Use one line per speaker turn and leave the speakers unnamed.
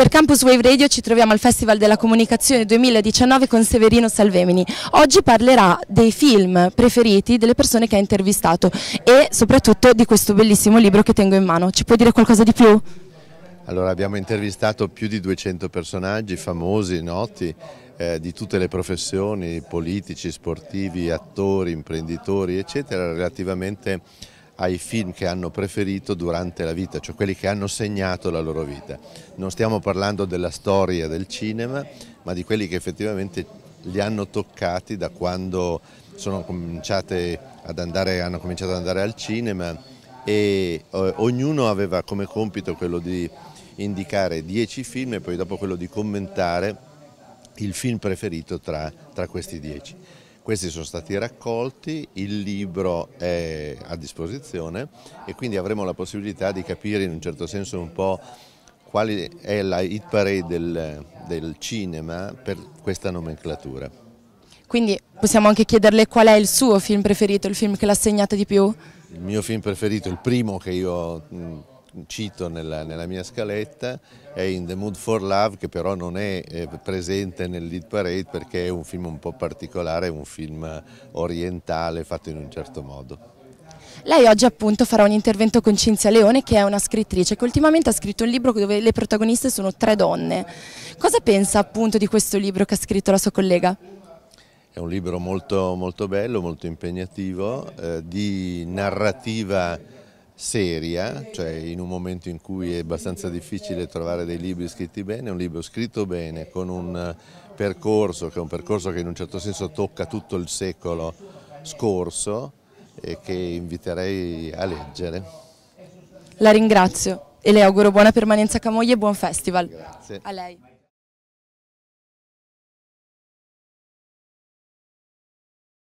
Per Campus Wave Radio ci troviamo al Festival della Comunicazione 2019 con Severino Salvemini. Oggi parlerà dei film preferiti delle persone che ha intervistato e soprattutto di questo bellissimo libro che tengo in mano. Ci puoi dire qualcosa di più?
Allora abbiamo intervistato più di 200 personaggi famosi, noti, eh, di tutte le professioni, politici, sportivi, attori, imprenditori, eccetera, relativamente ai film che hanno preferito durante la vita, cioè quelli che hanno segnato la loro vita. Non stiamo parlando della storia del cinema, ma di quelli che effettivamente li hanno toccati da quando sono cominciate ad andare, hanno cominciato ad andare al cinema e eh, ognuno aveva come compito quello di indicare dieci film e poi dopo quello di commentare il film preferito tra, tra questi dieci. Questi sono stati raccolti, il libro è a disposizione e quindi avremo la possibilità di capire in un certo senso un po' quale è la hit parade del, del cinema per questa nomenclatura.
Quindi possiamo anche chiederle qual è il suo film preferito, il film che l'ha segnato di più?
Il mio film preferito, il primo che io cito nella, nella, mia scaletta è In the Mood for Love che però non è eh, presente nel Lead Parade perché è un film un po' particolare, un film orientale fatto in un certo modo.
Lei oggi appunto farà un intervento con Cinzia Leone che è una scrittrice che ultimamente ha scritto un libro dove le protagoniste sono tre donne. Cosa pensa appunto di questo libro che ha scritto la sua collega?
È un libro molto, molto bello, molto impegnativo, eh, di narrativa seria, cioè in un momento in cui è abbastanza difficile trovare dei libri scritti bene, un libro scritto bene con un percorso che è un percorso che in un certo senso tocca tutto il secolo scorso e che inviterei a leggere.
La ringrazio e le auguro buona permanenza a Camoglia e buon festival. Grazie. A lei.